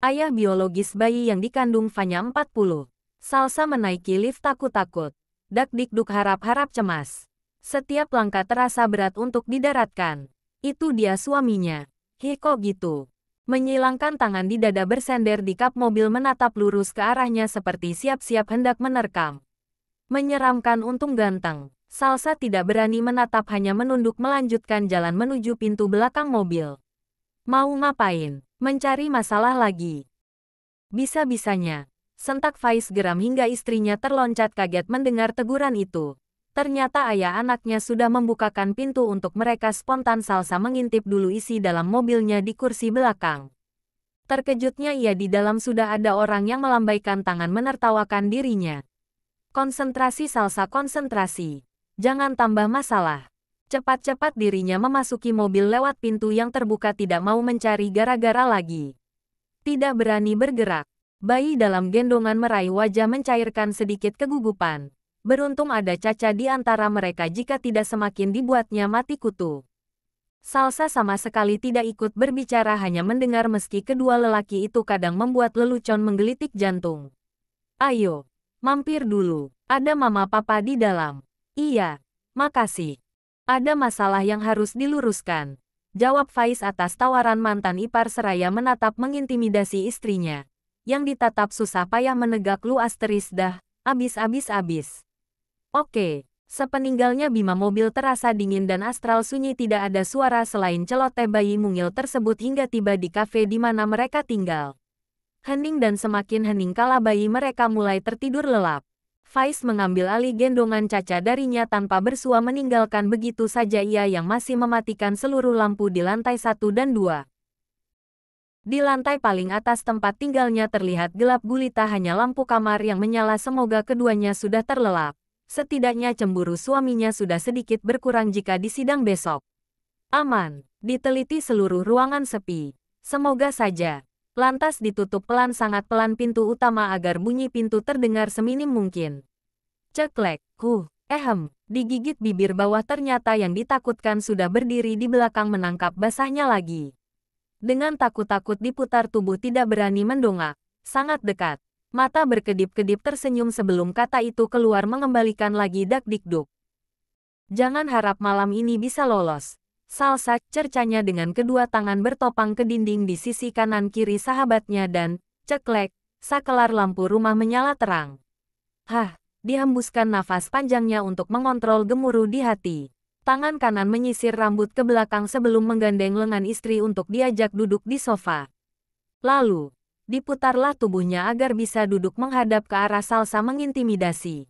ayah biologis bayi yang dikandung Fanya 40. Salsa menaiki lift takut-takut. Dak-dikduk harap-harap cemas. Setiap langkah terasa berat untuk didaratkan. Itu dia suaminya. Hiko gitu. Menyilangkan tangan di dada bersender di kap mobil menatap lurus ke arahnya seperti siap-siap hendak menerkam. Menyeramkan untung ganteng. Salsa tidak berani menatap hanya menunduk melanjutkan jalan menuju pintu belakang mobil. Mau ngapain? Mencari masalah lagi. Bisa-bisanya, sentak Faiz geram hingga istrinya terloncat kaget mendengar teguran itu. Ternyata ayah anaknya sudah membukakan pintu untuk mereka spontan salsa mengintip dulu isi dalam mobilnya di kursi belakang. Terkejutnya ia di dalam sudah ada orang yang melambaikan tangan menertawakan dirinya. Konsentrasi salsa konsentrasi. Jangan tambah masalah. Cepat-cepat dirinya memasuki mobil lewat pintu yang terbuka tidak mau mencari gara-gara lagi. Tidak berani bergerak. Bayi dalam gendongan meraih wajah mencairkan sedikit kegugupan. Beruntung ada Caca di antara mereka jika tidak semakin dibuatnya mati kutu. Salsa sama sekali tidak ikut berbicara hanya mendengar meski kedua lelaki itu kadang membuat lelucon menggelitik jantung. Ayo, mampir dulu. Ada mama papa di dalam. Iya, makasih. Ada masalah yang harus diluruskan. Jawab Faiz atas tawaran mantan ipar seraya menatap mengintimidasi istrinya. Yang ditatap susah payah menegak lu asteris dah, abis-abis-abis. Oke, sepeninggalnya Bima mobil terasa dingin dan astral sunyi tidak ada suara selain celoteh bayi mungil tersebut hingga tiba di kafe di mana mereka tinggal. Hening dan semakin hening kala bayi mereka mulai tertidur lelap. Faiz mengambil alih gendongan Caca darinya tanpa bersua meninggalkan begitu saja ia yang masih mematikan seluruh lampu di lantai satu dan dua. Di lantai paling atas tempat tinggalnya terlihat gelap gulita hanya lampu kamar yang menyala semoga keduanya sudah terlelap. Setidaknya cemburu suaminya sudah sedikit berkurang jika di sidang besok. Aman, diteliti seluruh ruangan sepi. Semoga saja, lantas ditutup pelan sangat pelan pintu utama agar bunyi pintu terdengar seminim mungkin. Ceklek, huh, ehem, digigit bibir bawah ternyata yang ditakutkan sudah berdiri di belakang menangkap basahnya lagi. Dengan takut-takut diputar tubuh tidak berani mendongak, sangat dekat. Mata berkedip-kedip tersenyum sebelum kata itu keluar mengembalikan lagi dak dikduk. Jangan harap malam ini bisa lolos. Salsa cercanya dengan kedua tangan bertopang ke dinding di sisi kanan kiri sahabatnya dan, ceklek, sakelar lampu rumah menyala terang. Hah, dihembuskan nafas panjangnya untuk mengontrol gemuruh di hati. Tangan kanan menyisir rambut ke belakang sebelum menggandeng lengan istri untuk diajak duduk di sofa. Lalu, diputarlah tubuhnya agar bisa duduk menghadap ke arah Salsa mengintimidasi.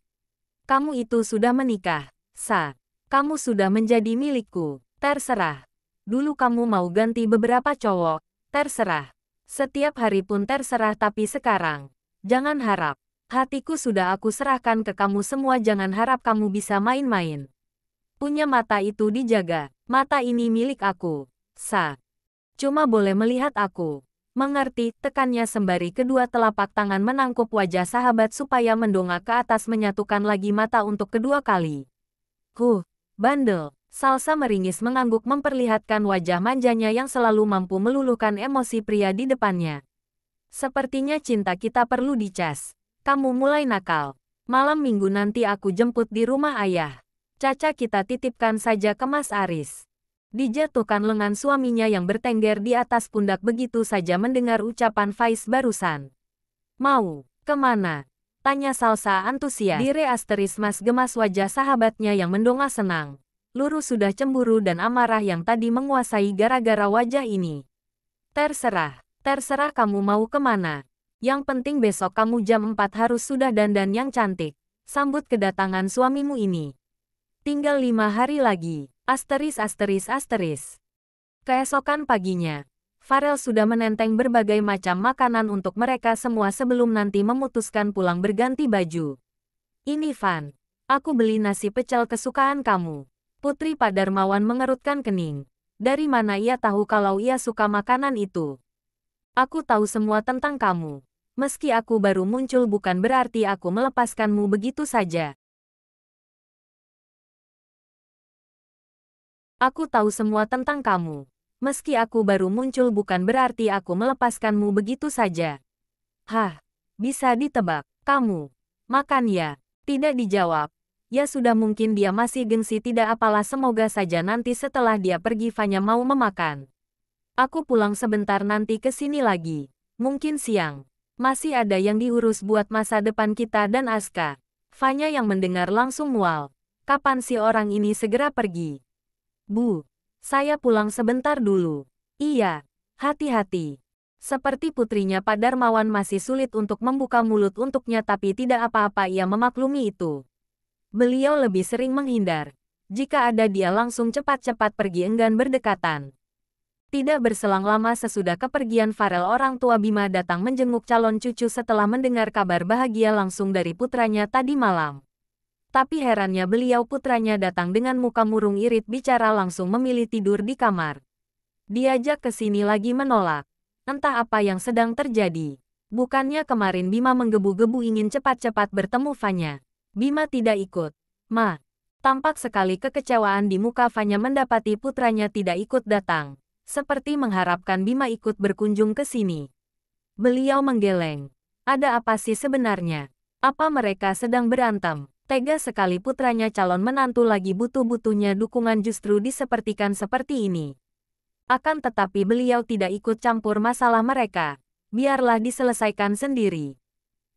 Kamu itu sudah menikah, Sa. Kamu sudah menjadi milikku. Terserah. Dulu kamu mau ganti beberapa cowok. Terserah. Setiap hari pun terserah tapi sekarang. Jangan harap. Hatiku sudah aku serahkan ke kamu semua jangan harap kamu bisa main-main. Punya mata itu dijaga. Mata ini milik aku. Sa. Cuma boleh melihat aku. Mengerti, tekannya sembari kedua telapak tangan menangkup wajah sahabat supaya mendongak ke atas menyatukan lagi mata untuk kedua kali. Huh, bandel. Salsa meringis mengangguk memperlihatkan wajah manjanya yang selalu mampu meluluhkan emosi pria di depannya. Sepertinya cinta kita perlu dicas. Kamu mulai nakal. Malam minggu nanti aku jemput di rumah ayah. Caca kita titipkan saja ke Mas Aris. Dijatuhkan lengan suaminya yang bertengger di atas pundak begitu saja mendengar ucapan Faiz barusan. Mau, kemana? Tanya Salsa antusias. Dire asteris mas gemas wajah sahabatnya yang mendongak senang. Luru sudah cemburu dan amarah yang tadi menguasai gara-gara wajah ini. Terserah, terserah kamu mau kemana. Yang penting besok kamu jam 4 harus sudah dandan yang cantik. Sambut kedatangan suamimu ini. Tinggal lima hari lagi. Asteris asteris asteris. Keesokan paginya, Farel sudah menenteng berbagai macam makanan untuk mereka semua sebelum nanti memutuskan pulang berganti baju. Ini Van, aku beli nasi pecel kesukaan kamu. Putri Pak Darmawan mengerutkan kening. Dari mana ia tahu kalau ia suka makanan itu? Aku tahu semua tentang kamu. Meski aku baru muncul bukan berarti aku melepaskanmu begitu saja. Aku tahu semua tentang kamu. Meski aku baru muncul bukan berarti aku melepaskanmu begitu saja. Hah, bisa ditebak. Kamu, makan ya. Tidak dijawab ya sudah mungkin dia masih gengsi tidak apalah semoga saja nanti setelah dia pergi Fanya mau memakan. Aku pulang sebentar nanti ke sini lagi. Mungkin siang. Masih ada yang diurus buat masa depan kita dan Aska. Fanya yang mendengar langsung mual. Kapan si orang ini segera pergi? Bu, saya pulang sebentar dulu. Iya, hati-hati. Seperti putrinya Pak Darmawan masih sulit untuk membuka mulut untuknya tapi tidak apa-apa ia memaklumi itu. Beliau lebih sering menghindar. Jika ada dia langsung cepat-cepat pergi enggan berdekatan. Tidak berselang lama sesudah kepergian Farel orang tua Bima datang menjenguk calon cucu setelah mendengar kabar bahagia langsung dari putranya tadi malam. Tapi herannya beliau putranya datang dengan muka murung irit bicara langsung memilih tidur di kamar. Diajak ke sini lagi menolak. Entah apa yang sedang terjadi. Bukannya kemarin Bima menggebu-gebu ingin cepat-cepat bertemu Fanya. Bima tidak ikut. Ma, tampak sekali kekecewaan di muka Fanya mendapati putranya tidak ikut datang, seperti mengharapkan Bima ikut berkunjung ke sini. Beliau menggeleng. Ada apa sih sebenarnya? Apa mereka sedang berantem? Tega sekali putranya calon menantu lagi butuh-butuhnya dukungan justru disepertikan seperti ini. Akan tetapi beliau tidak ikut campur masalah mereka. Biarlah diselesaikan sendiri.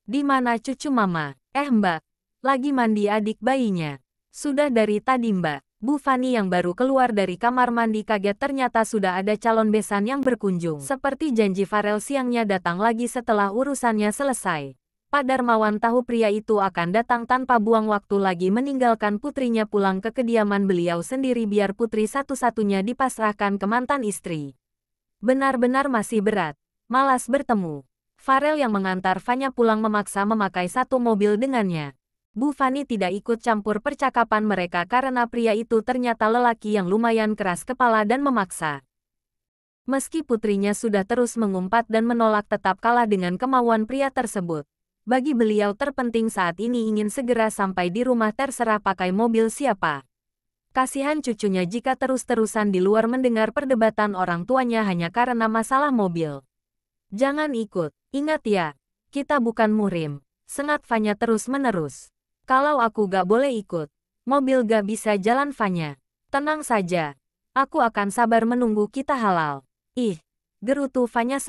Di mana cucu mama? Eh mbak, lagi mandi adik bayinya. Sudah dari tadi mbak, Bu Fani yang baru keluar dari kamar mandi kaget ternyata sudah ada calon besan yang berkunjung. Seperti janji Farel siangnya datang lagi setelah urusannya selesai. Pak Darmawan tahu pria itu akan datang tanpa buang waktu lagi meninggalkan putrinya pulang ke kediaman beliau sendiri biar putri satu-satunya dipasrahkan ke mantan istri. Benar-benar masih berat, malas bertemu. Farel yang mengantar Fanya pulang memaksa memakai satu mobil dengannya. Bu Fani tidak ikut campur percakapan mereka karena pria itu ternyata lelaki yang lumayan keras kepala dan memaksa. Meski putrinya sudah terus mengumpat dan menolak tetap kalah dengan kemauan pria tersebut. Bagi beliau terpenting saat ini ingin segera sampai di rumah terserah pakai mobil siapa. Kasihan cucunya jika terus-terusan di luar mendengar perdebatan orang tuanya hanya karena masalah mobil. Jangan ikut, ingat ya, kita bukan murim. Sengat Fanya terus-menerus. Kalau aku gak boleh ikut, mobil gak bisa jalan Fanya. Tenang saja, aku akan sabar menunggu kita halal. Ih, gerutu Fanya